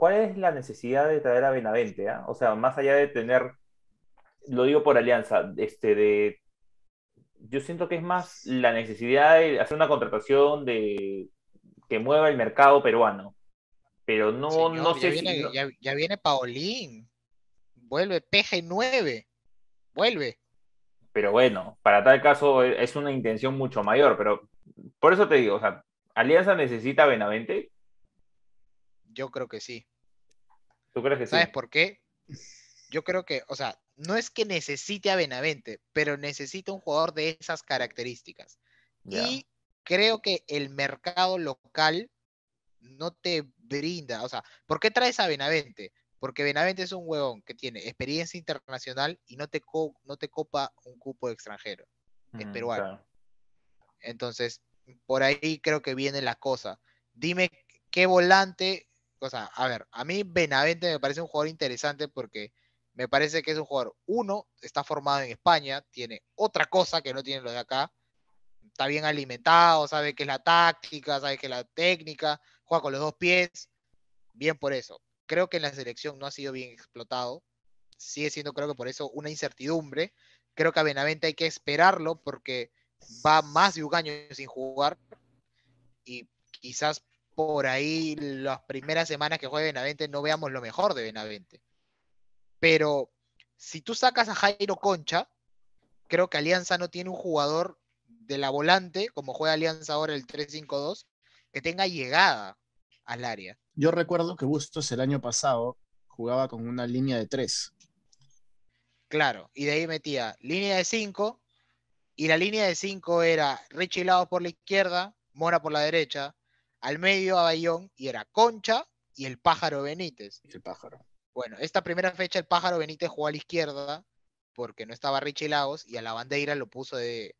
¿cuál es la necesidad de traer a Benavente? Ah? O sea, más allá de tener, lo digo por alianza, este, de, yo siento que es más la necesidad de hacer una contratación de, que mueva el mercado peruano. Pero no, sé ya viene, si, Ya, viene Paulín. Vuelve PG9. Vuelve pero bueno, para tal caso es una intención mucho mayor, pero por eso te digo, o sea, ¿Alianza necesita Benavente? Yo creo que sí que ¿Sabes por qué? Yo creo que, o sea, no es que necesite a Benavente, pero necesita un jugador de esas características. Y creo que el mercado local no te brinda, o sea, ¿por qué traes a Benavente? Porque Benavente es un huevón que tiene experiencia internacional y no te, copa un cupo extranjero, es mm, peruano. Entonces, por ahí creo que viene la cosa. Dime qué volante a ver, a mí Benavente me parece un jugador interesante porque me parece que es un jugador, uno, está formado en España, tiene otra cosa que no tiene lo de acá, está bien alimentado, sabe que es la táctica, sabe que es la técnica, juega con los dos pies, bien por eso. Creo que en la selección no ha sido bien explotado, sigue siendo creo que por eso una incertidumbre, creo que a Benavente hay que esperarlo porque va más de un año sin jugar y quizás por ahí las primeras semanas que juegue Benavente no veamos lo mejor de Benavente. Pero si tú sacas a Jairo Concha, creo que Alianza no tiene un jugador de la volante, como juega Alianza ahora el 3-5-2, que tenga llegada al área. Yo recuerdo que Bustos el año pasado jugaba con una línea de 3. Claro, y de ahí metía línea de 5, y la línea de 5 era Richie por la izquierda, Mora por la derecha, al medio a Bayón y era Concha y el pájaro Benítez. El pájaro. Bueno, esta primera fecha el pájaro Benítez jugó a la izquierda porque no estaba Richie Lagos y a la bandeira lo puso de,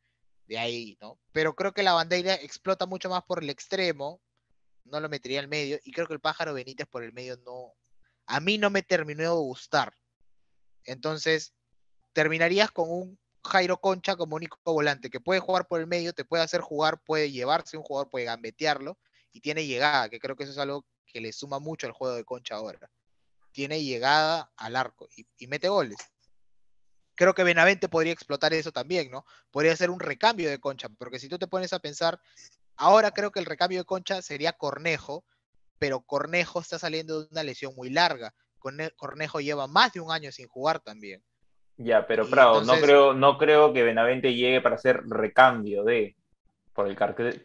de ahí, ¿no? Pero creo que la bandeira explota mucho más por el extremo, no lo metería al medio y creo que el pájaro Benítez por el medio no, a mí no me terminó de gustar. Entonces, terminarías con un Jairo Concha como único volante, que puede jugar por el medio, te puede hacer jugar, puede llevarse un jugador, puede gambetearlo, y tiene llegada, que creo que eso es algo que le suma mucho al juego de Concha ahora. Tiene llegada al arco y, mete goles. Creo que Benavente podría explotar eso también, ¿no? Podría ser un recambio de Concha, porque si tú te pones a pensar, ahora creo que el recambio de Concha sería Cornejo, pero Cornejo está saliendo de una lesión muy larga. Cornejo lleva más de un año sin jugar también. Ya, pero Prado, no, creo, no creo que Benavente llegue para hacer recambio de por el, cartel,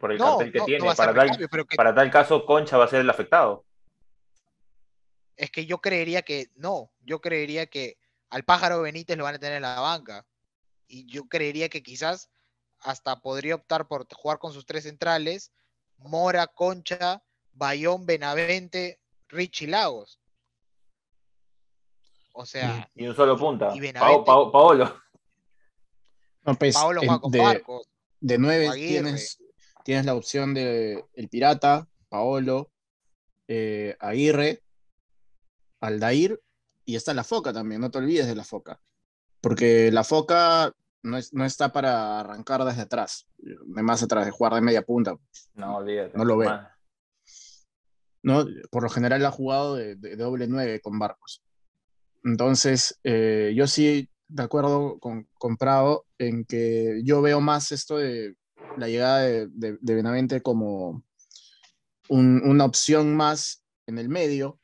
que tiene. para, tal, caso, Concha va a ser el afectado. Es que yo creería que no, yo creería que al pájaro Benítez lo van a tener en la banca. Y yo creería que quizás hasta podría optar por jugar con sus tres centrales, Mora, Concha, Bayón, Benavente, Richie Lagos. O sea. Y un solo punta. Paolo. Paolo. No, pues, de nueve tienes, tienes la opción de El Pirata, Paolo, eh, Aguirre, Aldair y está la foca también, no te olvides de la foca. Porque la foca no, está para arrancar desde atrás, de más atrás, de jugar de media punta. No, olvídate. No lo ve. ¿no? Por lo general ha jugado de, doble nueve con Barcos. Entonces, eh, yo sí de acuerdo con, comprado Prado en que yo veo más esto de la llegada de, Benavente como una opción más en el medio.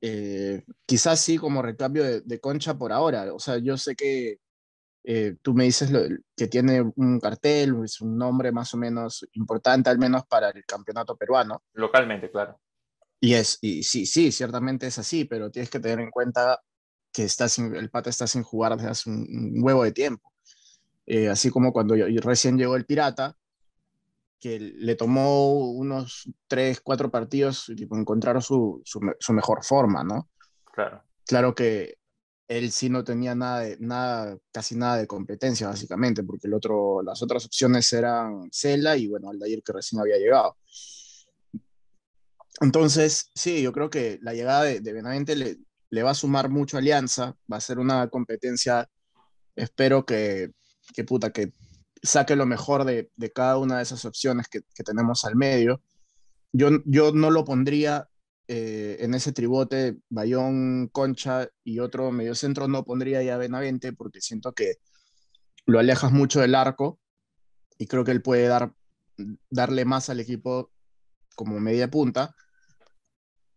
Eh, quizás sí como recambio de, Concha por ahora. O sea, yo sé que eh, tú me dices que tiene un cartel, es un nombre más o menos importante, al menos para el campeonato peruano. Localmente, claro. Y, es, y sí, sí, ciertamente es así, pero tienes que tener en cuenta que está el pata está sin jugar desde hace un, huevo de tiempo. Eh, así como cuando recién llegó el Pirata, que le tomó unos tres, cuatro partidos y encontraron su, mejor forma, ¿no? Claro. Claro que él sí no tenía nada, nada, casi nada de competencia, básicamente, porque el otro, las otras opciones eran Cela y, bueno, Aldair que recién había llegado. Entonces, sí, yo creo que la llegada de, de Benavente le, le va a sumar mucho Alianza, va a ser una competencia, espero que, que puta, que saque lo mejor de, cada una de esas opciones que, tenemos al medio. Yo, yo no lo pondría eh, en ese tribote, Bayón, Concha y otro mediocentro, no pondría ya Benavente porque siento que lo alejas mucho del arco y creo que él puede dar, darle más al equipo como media punta.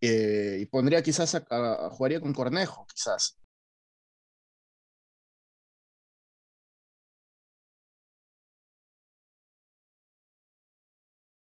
Eh, y pondría quizás a, jugaría con Cornejo, quizás.